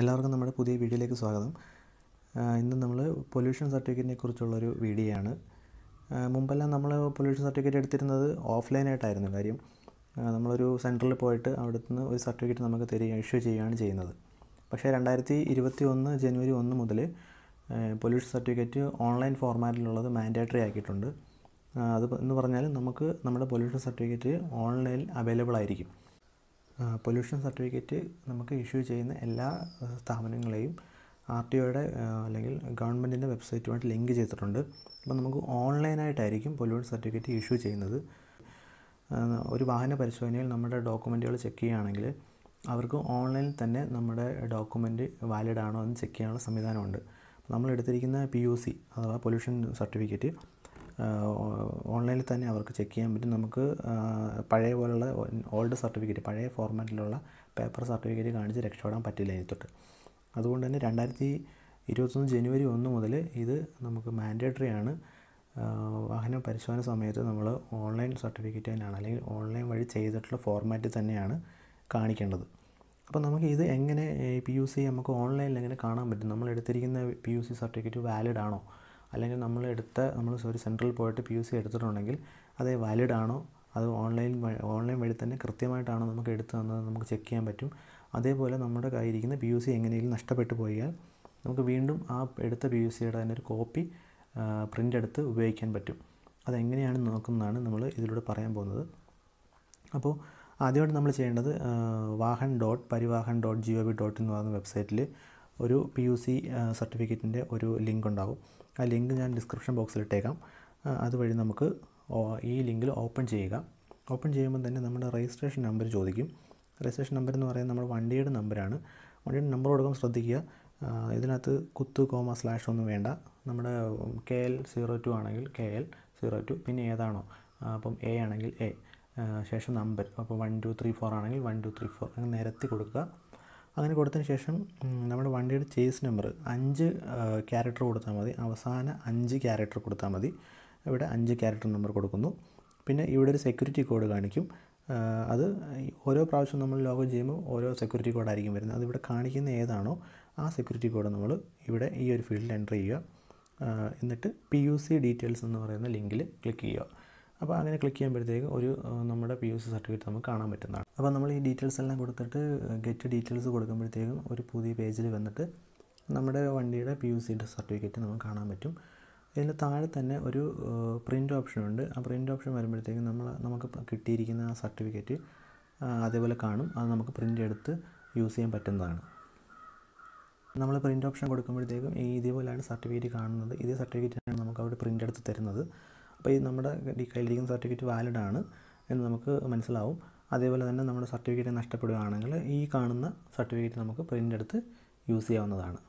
എല്ലാവർക്കും നമ്മുടെ പുതിയ വീഡിയോയിലേക്ക് സ്വാഗതം ഇന്ന് നമ്മൾ പൊല്യൂഷൻ സർട്ടിഫിക്കറ്റിനെ കുറിച്ചുള്ളൊരു വീഡിയോ ആണ് മുമ്പെല്ലാം നമ്മൾ പൊല്യൂഷൻ സർട്ടിഫിക്കറ്റ് എടുത്തിരുന്നത് ഓഫ്ലൈനായിട്ടായിരുന്നു കാര്യം നമ്മളൊരു സെൻറ്ററിൽ പോയിട്ട് അവിടുത്തെ നിന്ന് ഒരു സർട്ടിഫിക്കറ്റ് നമുക്ക് തരിക ഇഷ്യൂ ചെയ്യുകയാണ് ചെയ്യുന്നത് പക്ഷേ രണ്ടായിരത്തി ഇരുപത്തി ഒന്ന് ജനുവരി ഒന്ന് മുതൽ പൊല്യൂഷൻ സർട്ടിഫിക്കറ്റ് ഓൺലൈൻ ഫോർമാറ്റിലുള്ളത് മാൻഡേറ്ററി ആക്കിയിട്ടുണ്ട് അത് എന്ന് പറഞ്ഞാൽ നമുക്ക് നമ്മുടെ പൊല്യൂഷൻ സർട്ടിഫിക്കറ്റ് ഓൺലൈനിൽ അവൈലബിൾ ആയിരിക്കും പൊല്യൂഷൻ സർട്ടിഫിക്കറ്റ് നമുക്ക് ഇഷ്യൂ ചെയ്യുന്ന എല്ലാ സ്ഥാപനങ്ങളെയും ആർ ടി ഒയുടെ അല്ലെങ്കിൽ ഗവൺമെൻറ്റിൻ്റെ വെബ്സൈറ്റുമായിട്ട് ലിങ്ക് ചെയ്തിട്ടുണ്ട് അപ്പോൾ നമുക്ക് ഓൺലൈനായിട്ടായിരിക്കും പൊല്യൂഷൻ സർട്ടിഫിക്കറ്റ് ഇഷ്യൂ ചെയ്യുന്നത് ഒരു വാഹന പരിശോധനയിൽ നമ്മുടെ ഡോക്യുമെൻറ്റുകൾ ചെക്ക് ചെയ്യുകയാണെങ്കിൽ അവർക്ക് ഓൺലൈനിൽ തന്നെ നമ്മുടെ ഡോക്യുമെൻ്റ് വാലിഡ് ആണോ എന്ന് ചെക്ക് ചെയ്യാനുള്ള സംവിധാനമുണ്ട് നമ്മൾ എടുത്തിരിക്കുന്ന പി യു സി അഥവാ പൊല്യൂഷൻ സർട്ടിഫിക്കറ്റ് ഓൺലൈനിൽ തന്നെ അവർക്ക് ചെക്ക് ചെയ്യാൻ പറ്റും നമുക്ക് പഴയ പോലുള്ള ഓൾഡ് സർട്ടിഫിക്കറ്റ് പഴയ ഫോർമാറ്റിലുള്ള പേപ്പർ സർട്ടിഫിക്കറ്റ് കാണിച്ച് രക്ഷപ്പെടാൻ പറ്റില്ല ഇനി തൊട്ട് അതുകൊണ്ട് തന്നെ രണ്ടായിരത്തി ഇരുപത്തൊന്ന് ജനുവരി ഒന്ന് മുതൽ ഇത് നമുക്ക് മാൻഡേറ്ററി ആണ് വാഹന പരിശോധന സമയത്ത് നമ്മൾ ഓൺലൈൻ സർട്ടിഫിക്കറ്റ് തന്നെയാണ് അല്ലെങ്കിൽ ഓൺലൈൻ വഴി ചെയ്തിട്ടുള്ള ഫോർമാറ്റിൽ തന്നെയാണ് കാണിക്കേണ്ടത് അപ്പോൾ നമുക്ക് ഇത് എങ്ങനെ പി യു സി നമുക്ക് ഓൺലൈനിൽ എങ്ങനെ കാണാൻ പറ്റും നമ്മൾ എടുത്തിരിക്കുന്ന P U C certificate valid ആണോ അല്ലെങ്കിൽ നമ്മൾ എടുത്ത നമ്മൾ ഒരു സെൻട്രൽ പോയിട്ട് പി യു സി എടുത്തിട്ടുണ്ടെങ്കിൽ അത് വാലിഡ് ആണോ അത് ഓൺലൈൻ ഓൺലൈൻ വഴി തന്നെ കൃത്യമായിട്ടാണോ നമുക്ക് എടുത്തു തന്നത് നമുക്ക് ചെക്ക് ചെയ്യാൻ പറ്റും അതേപോലെ നമ്മുടെ കയ്യിരിക്കുന്ന പി യു സി എങ്ങനെയെങ്കിലും നഷ്ടപ്പെട്ടു പോയാൽ നമുക്ക് വീണ്ടും ആ എടുത്ത പി യു സിയുടെ തന്നെ ഒരു കോപ്പി പ്രിൻ്റ് എടുത്ത് ഉപയോഗിക്കാൻ പറ്റും അതെങ്ങനെയാണ് നോക്കുന്നതാണ് നമ്മൾ ഇതിലൂടെ പറയാൻ പോകുന്നത് അപ്പോൾ ആദ്യമായിട്ട് നമ്മൾ ചെയ്യേണ്ടത് Vahan dot Parivahan dot G O V dot എന്ന് പറയുന്ന വെബ്സൈറ്റിൽ ഒരു പി യു സി സർട്ടിഫിക്കറ്റിൻ്റെ ഒരു ലിങ്ക് ഉണ്ടാകും ആ ലിങ്ക് ഞാൻ ഡിസ്ക്രിപ്ഷൻ ബോക്സിൽ ഇട്ടേക്കാം അതുവഴി നമുക്ക് ഈ ലിങ്കിൽ ഓപ്പൺ ചെയ്യുക ഓപ്പൺ ചെയ്യുമ്പോൾ തന്നെ നമ്മുടെ രജിസ്ട്രേഷൻ നമ്പർ ചോദിക്കും രജിസ്ട്രേഷൻ നമ്പർ എന്ന് പറയുന്നത് നമ്മുടെ വണ്ടിയുടെ നമ്പറാണ് വണ്ടിയുടെ നമ്പർ കൊടുക്കാൻ ശ്രദ്ധിക്കുക ഇതിനകത്ത് കുത്ത് കോമ സ്ലാഷ് ഒന്നും വേണ്ട നമ്മുടെ കെ എൽ സീറോ ടു ആണെങ്കിൽ കെ എൽ സീറോ ടു പിന്നെ ഏതാണോ അപ്പം എ ആണെങ്കിൽ എ ശേഷം നമ്പർ അപ്പോൾ വൺ ടു ത്രീ ഫോർ ആണെങ്കിൽ വൺ ടു ത്രീ ഫോർ അങ്ങനെ നിരത്തി കൊടുക്കുക അങ്ങനെ കൊടുത്തതിന് ശേഷം നമ്മുടെ വണ്ടിയുടെ ചേസ് നമ്പർ അഞ്ച് ക്യാരക്ടർ കൊടുത്താൽ മതി അവസാന അഞ്ച് ക്യാരക്ടർ കൊടുത്താൽ മതി ഇവിടെ അഞ്ച് ക്യാരക്ടർ നമ്പർ കൊടുക്കുന്നു പിന്നെ ഇവിടെ ഒരു സെക്യൂരിറ്റി കോഡ് കാണിക്കും അത് ഓരോ പ്രാവശ്യം നമ്മൾ ലോഗിൻ ചെയ്യുമ്പോൾ ഓരോ സെക്യൂരിറ്റി കോഡായിരിക്കും വരുന്നത് അതിവിടെ കാണിക്കുന്ന ഏതാണോ ആ സെക്യൂരിറ്റി കോഡ് നമ്മൾ ഇവിടെ ഈ ഒരു ഫീൽഡിൽ എൻ്റർ ചെയ്യുക എന്നിട്ട് പി യു സി ഡീറ്റെയിൽസ് എന്ന് പറയുന്ന ലിങ്കിൽ ക്ലിക്ക് ചെയ്യുക അപ്പോൾ അങ്ങനെ ക്ലിക്ക് ചെയ്യുമ്പോഴത്തേക്ക് ഒരു നമ്മുടെ പി യു സി സർട്ടിഫിക്കറ്റ് നമുക്ക് കാണാൻ പറ്റുന്നതാണ് അപ്പോൾ നമ്മൾ ഈ ഡീറ്റെയിൽസ് എല്ലാം കൊടുത്തിട്ട് ഗെറ്റ് ഡീറ്റെയിൽസ് കൊടുക്കുമ്പോഴത്തേക്കും ഒരു പുതിയ പേജിൽ വന്നിട്ട് നമ്മുടെ വണ്ടിയുടെ പി യു സിയുടെ സർട്ടിഫിക്കറ്റ് നമുക്ക് കാണാൻ പറ്റും ഇതിന് താഴെ തന്നെ ഒരു പ്രിൻ്റ് ഓപ്ഷനുണ്ട് ആ പ്രിൻ്റ് ഓപ്ഷൻ വരുമ്പോഴത്തേക്കും നമ്മൾ നമുക്ക് കിട്ടിയിരിക്കുന്ന ആ സർട്ടിഫിക്കറ്റ് അതേപോലെ കാണും അത് നമുക്ക് പ്രിൻ്റ് എടുത്ത് യൂസ് ചെയ്യാൻ പറ്റുന്നതാണ് നമ്മൾ പ്രിൻ്റ് ഓപ്ഷൻ കൊടുക്കുമ്പോഴത്തേക്കും ഈ ഇതേപോലെയാണ് സർട്ടിഫിക്കറ്റ് കാണുന്നത് ഇതേ സർട്ടിഫിക്കറ്റാണ് നമുക്ക് അവിടെ പ്രിൻ്റ് എടുത്ത് തരുന്നത് അപ്പോൾ ഈ നമ്മുടെ ഈ കയ്യിലിരിക്കുന്ന സർട്ടിഫിക്കറ്റ് വാലിഡ് ആണ് എന്ന് നമുക്ക് മനസ്സിലാവും അതേപോലെ തന്നെ നമ്മുടെ സർട്ടിഫിക്കറ്റ് നഷ്ടപ്പെടുകയാണെങ്കിൽ ഈ കാണുന്ന സർട്ടിഫിക്കറ്റ് നമുക്ക് പ്രിൻ്റ് എടുത്ത് യൂസ് ചെയ്യാവുന്നതാണ്